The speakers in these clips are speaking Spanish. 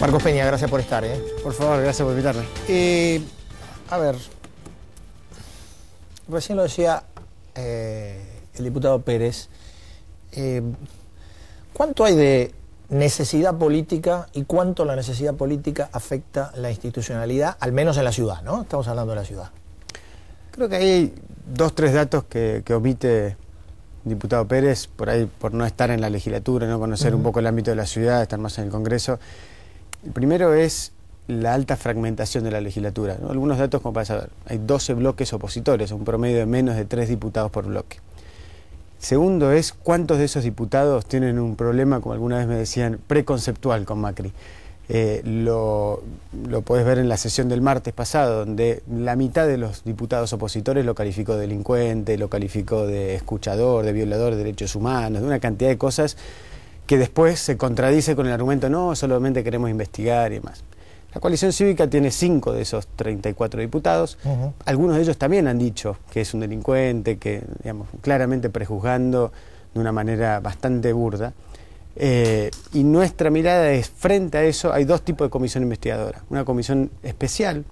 Marcos Peña, gracias por estar. ¿eh? Por favor, gracias por invitarme. Eh, a ver, recién lo decía eh, el diputado Pérez, ¿cuánto hay de necesidad política y cuánto la necesidad política afecta la institucionalidad, al menos en la ciudad, ¿no? Estamos hablando de la ciudad. Creo que hay dos, tres datos que, que omite diputado Pérez, por ahí por no estar en la legislatura, no conocer un poco el ámbito de la ciudad, estar más en el Congreso. El primero es la alta fragmentación de la legislatura. Algunos datos como para saber. Hay 12 bloques opositores, un promedio de menos de 3 diputados por bloque. Segundo es cuántos de esos diputados tienen un problema, como alguna vez me decían, preconceptual con Macri. Eh, lo, lo podés ver en la sesión del martes pasado, donde la mitad de los diputados opositores lo calificó de delincuente, lo calificó de escuchador, de violador de derechos humanos, de una cantidad de cosas que después se contradice con el argumento, no, solamente queremos investigar y demás. La coalición cívica tiene cinco de esos 34 diputados. Algunos de ellos también han dicho que es un delincuente, que, digamos, claramente prejuzgando de una manera bastante burda. Eh, y nuestra mirada es, frente a eso, hay dos tipos de comisión investigadora. Una comisión especial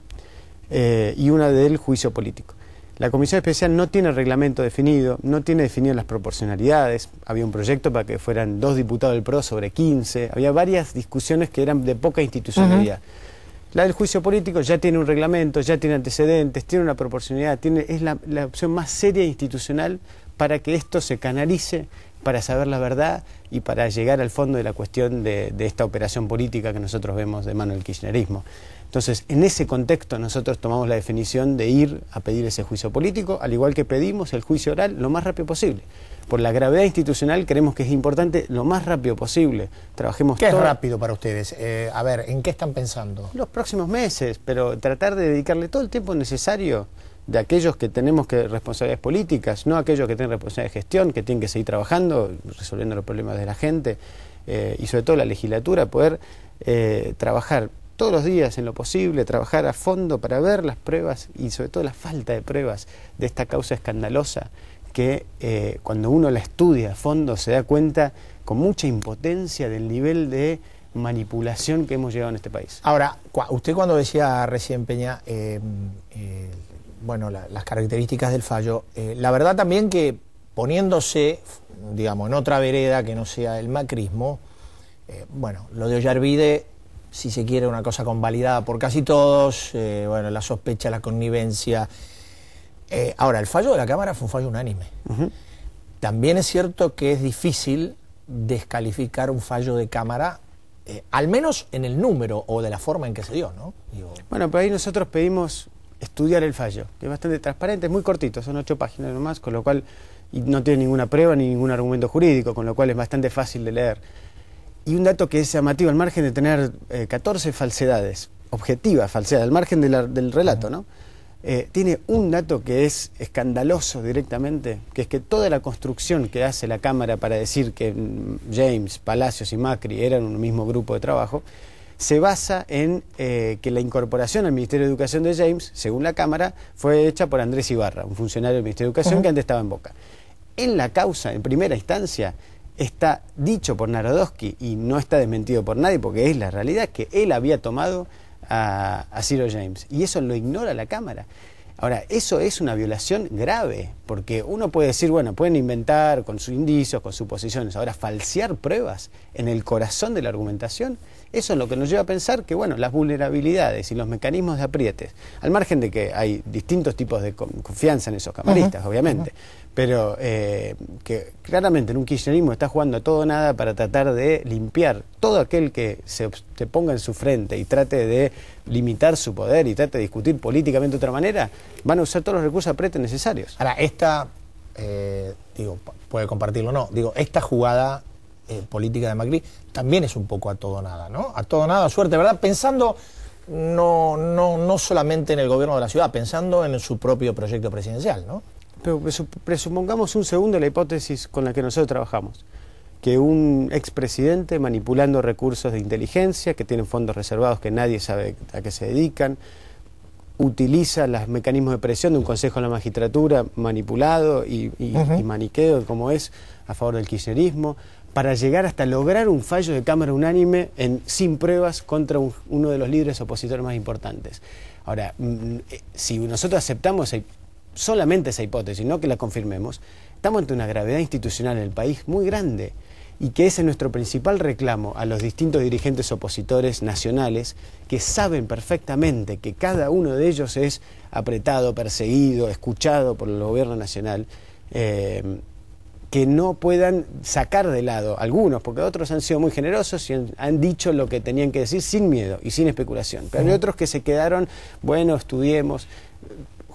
eh, y una del juicio político. La comisión especial no tiene reglamento definido, no tiene definidas las proporcionalidades. Había un proyecto para que fueran dos diputados del PRO sobre 15. Había varias discusiones que eran de poca institucionalidad. La del juicio político ya tiene un reglamento, ya tiene antecedentes, tiene una proporcionalidad, es la, la opción más seria institucional para que esto se canalice para saber la verdad y para llegar al fondo de la cuestión de, esta operación política que nosotros vemos de mano del kirchnerismo. Entonces, en ese contexto nosotros tomamos la definición de ir a pedir ese juicio político, al igual que pedimos el juicio oral lo más rápido posible. Por la gravedad institucional creemos que es importante lo más rápido posible. Trabajemos ¿Qué es rápido para ustedes? Eh, a ver, ¿en qué están pensando? Los próximos meses, pero tratar de dedicarle todo el tiempo necesario de aquellos que tenemos que responsabilidades políticas, no aquellos que tienen responsabilidades de gestión, que tienen que seguir trabajando, resolviendo los problemas de la gente, eh, y sobre todo la legislatura, poder eh, trabajar todos los días en lo posible, trabajar a fondo para ver las pruebas y sobre todo la falta de pruebas de esta causa escandalosa que eh, cuando uno la estudia a fondo se da cuenta con mucha impotencia del nivel de manipulación que hemos llegado en este país. Ahora, usted cuando decía recién Peña, bueno, las características del fallo. Eh, la verdad también que poniéndose, digamos, en otra vereda que no sea el macrismo, eh, bueno, lo de oyarvide si se quiere, una cosa convalidada por casi todos, eh, bueno, la sospecha, la connivencia. ahora, el fallo de la Cámara fue un fallo unánime. También es cierto que es difícil descalificar un fallo de Cámara al menos en el número o de la forma en que se dio, ¿no? bueno, pero ahí nosotros pedimos estudiar el fallo, que es bastante transparente, es muy cortito, son ocho páginas nomás, con lo cual no tiene ninguna prueba ni ningún argumento jurídico, con lo cual es bastante fácil de leer. Y un dato que es llamativo, al margen de tener 14 eh, falsedades, objetivas falsedades, al margen del relato, ¿no? Eh, tiene un dato que es escandaloso directamente, que es que toda la construcción que hace la Cámara para decir que James, Palacios y Macri eran un mismo grupo de trabajo, se basa en eh, que la incorporación al Ministerio de Educación de James, según la Cámara, fue hecha por Andrés Ibarra, un funcionario del Ministerio de Educación que antes estaba en Boca. En la causa, en primera instancia, está dicho por Narodowski y no está desmentido por nadie porque es la realidad que él había tomado a, a Ciro James. Y eso lo ignora la Cámara. Ahora, eso es una violación grave, porque uno puede decir, bueno, pueden inventar con sus indicios, con posiciones ahora falsear pruebas en el corazón de la argumentación, eso es lo que nos lleva a pensar que, bueno, las vulnerabilidades y los mecanismos de aprietes, al margen de que hay distintos tipos de confianza en esos camaristas, obviamente, pero eh, que claramente en un kirchnerismo está jugando a todo o nada para tratar de limpiar todo aquel que se, se ponga en su frente y trate de limitar su poder y trate de discutir políticamente de otra manera, van a usar todos los recursos apretes necesarios. Ahora, esta, eh, digo, puede compartirlo o no, digo, esta jugada eh, política de Macri también es un poco a todo nada, ¿no? A todo nada, suerte, ¿verdad? Pensando no, no, no solamente en el gobierno de la ciudad, pensando en su propio proyecto presidencial, ¿no? Pero presupongamos un segundo la hipótesis con la que nosotros trabajamos, que un expresidente manipulando recursos de inteligencia, que tienen fondos reservados que nadie sabe a qué se dedican, utiliza los mecanismos de presión de un Consejo de la Magistratura manipulado y, maniqueo como es a favor del kirchnerismo para llegar hasta lograr un fallo de Cámara unánime en, sin pruebas contra uno de los líderes opositores más importantes. Ahora, mm, eh, si nosotros aceptamos solamente esa hipótesis, no que la confirmemos, estamos ante una gravedad institucional en el país muy grande y que ese es nuestro principal reclamo a los distintos dirigentes opositores nacionales que saben perfectamente que cada uno de ellos es apretado, perseguido, escuchado por el gobierno nacional, eh, que no puedan sacar de lado algunos, porque otros han sido muy generosos y han, han dicho lo que tenían que decir sin miedo y sin especulación. Pero hay otros que se quedaron, bueno, estudiemos,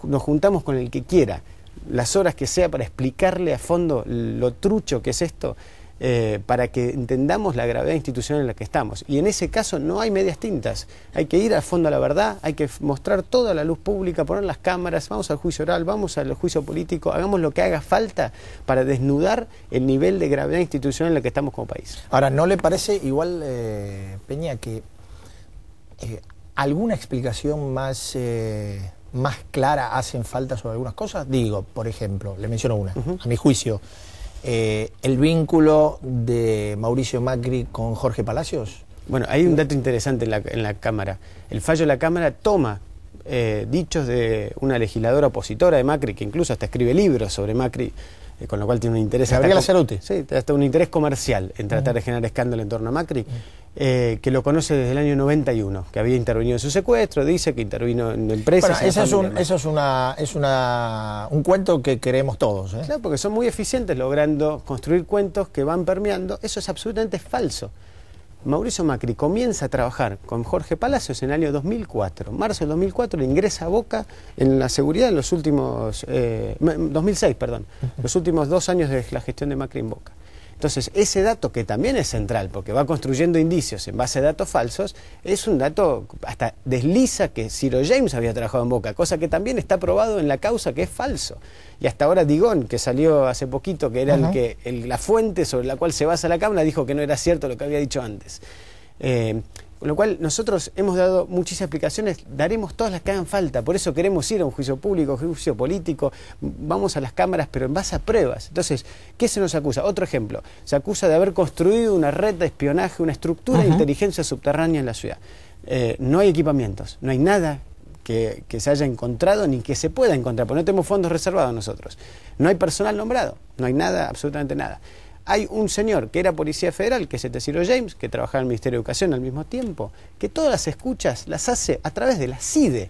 nos juntamos con el que quiera, las horas que sea para explicarle a fondo lo trucho que es esto eh, para que entendamos la gravedad institucional en la que estamos. Y en ese caso no hay medias tintas, hay que ir al fondo a la verdad, hay que mostrar toda la luz pública, poner las cámaras, vamos al juicio oral, vamos al juicio político, hagamos lo que haga falta para desnudar el nivel de gravedad institucional en la que estamos como país. Ahora, ¿no le parece igual, eh, Peña, que eh, alguna explicación más más clara hacen falta sobre algunas cosas. Digo, por ejemplo, le menciono una, a mi juicio, eh, el vínculo de Mauricio Macri con Jorge Palacios? Bueno, hay un dato interesante en la, Cámara. El fallo de la Cámara toma eh, dichos de una legisladora opositora de Macri, que incluso hasta escribe libros sobre Macri, eh, con lo cual tiene un interés... Gabriela Sí, hasta un interés comercial en tratar mm. de generar escándalo en torno a Macri. Mm. Eh, que lo conoce desde el año 91, que había intervenido en su secuestro, dice que intervino en empresas. Bueno, eso, es un, una, es un cuento que queremos todos. ¿eh? Claro, porque son muy eficientes logrando construir cuentos que van permeando. Eso es absolutamente falso. Mauricio Macri comienza a trabajar con Jorge Palacios en el año 2004. Marzo del 2004 ingresa a Boca en la seguridad en los últimos... 2006, eh, perdón. Los últimos dos años de la gestión de Macri en Boca. Entonces, ese dato que también es central, porque va construyendo indicios en base a datos falsos, es un dato, hasta desliza que Ciro James había trabajado en Boca, cosa que también está probado en la causa que es falso. Y hasta ahora Digón, que salió hace poquito, que era el que, la fuente sobre la cual se basa la cámara, dijo que no era cierto lo que había dicho antes. Eh, con lo cual nosotros hemos dado muchísimas explicaciones, daremos todas las que hagan falta, por eso queremos ir a un juicio público, un juicio político, vamos a las cámaras, pero en base a pruebas. Entonces, ¿qué se nos acusa? Otro ejemplo, se acusa de haber construido una red de espionaje, una estructura de inteligencia subterránea en la ciudad. Eh, no hay equipamientos, no hay nada que, que, se haya encontrado ni que se pueda encontrar, porque no tenemos fondos reservados nosotros. No hay personal nombrado, no hay nada, absolutamente nada hay un señor que era policía federal, que es el Tesiro James, que trabajaba en el Ministerio de Educación al mismo tiempo, que todas las escuchas las hace a través de la CIDE,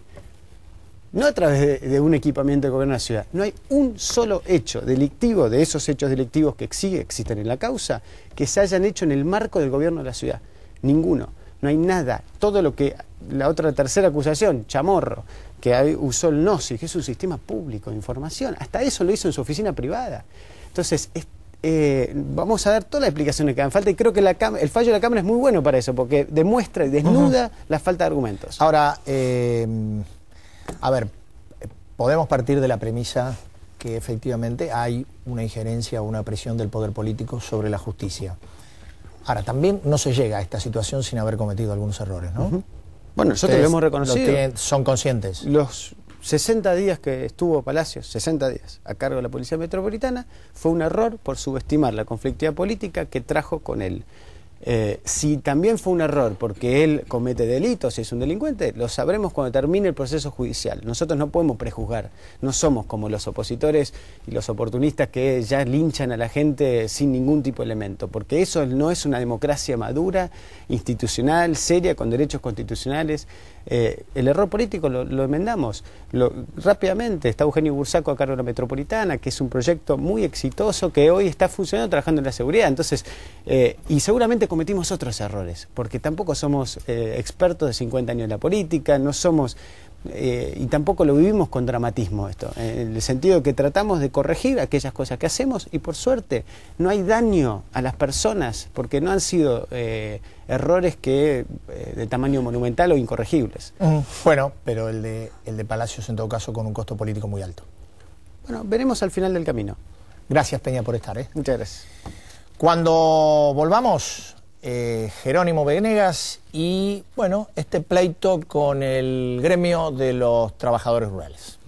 no a través de, un equipamiento de gobierno de la ciudad. No hay un solo hecho delictivo de esos hechos delictivos que exige, existen en la causa, que se hayan hecho en el marco del gobierno de la ciudad. Ninguno. No hay nada. Todo lo que la otra tercera acusación, Chamorro, que usó el NOSI, que es un sistema público de información, hasta eso lo hizo en su oficina privada. Entonces, es eh, vamos a dar todas las explicaciones que hagan falta y creo que el fallo de la Cámara es muy bueno para eso, porque demuestra y desnuda la falta de argumentos. Ahora, em, a ver, podemos partir de la premisa que efectivamente hay una injerencia o una presión del poder político sobre la justicia. Ahora, también no se llega a esta situación sin haber cometido algunos errores, ¿no? Bueno, nosotros lo hemos reconocido. son conscientes. Los 60 días que estuvo Palacios, 60 días a cargo de la Policía Metropolitana, fue un error por subestimar la conflictividad política que trajo con él. Eh, si también fue un error porque él comete delitos y es un delincuente, lo sabremos cuando termine el proceso judicial. Nosotros no podemos prejuzgar, no somos como los opositores y los oportunistas que ya linchan a la gente sin ningún tipo de elemento, porque eso no es una democracia madura, institucional, seria, con derechos constitucionales. Eh, el error político lo, lo enmendamos rápidamente. Está Eugenio Bursaco a cargo de la Metropolitana, que es un proyecto muy exitoso que hoy está funcionando trabajando en la seguridad. Entonces, eh, y seguramente cometimos otros errores, porque tampoco somos eh, expertos de 50 años en la política, no somos, eh, y tampoco lo vivimos con dramatismo esto, en el sentido que tratamos de corregir aquellas cosas que hacemos y por suerte no hay daño a las personas, porque no han sido eh, errores que de tamaño monumental o incorregibles. bueno, pero el de, el de Palacios en todo caso con un costo político muy alto. Bueno, veremos al final del camino. Gracias Peña por estar. Muchas gracias. Cuando volvamos, eh, Jerónimo Venegas y, bueno, este pleito con el gremio de los trabajadores rurales.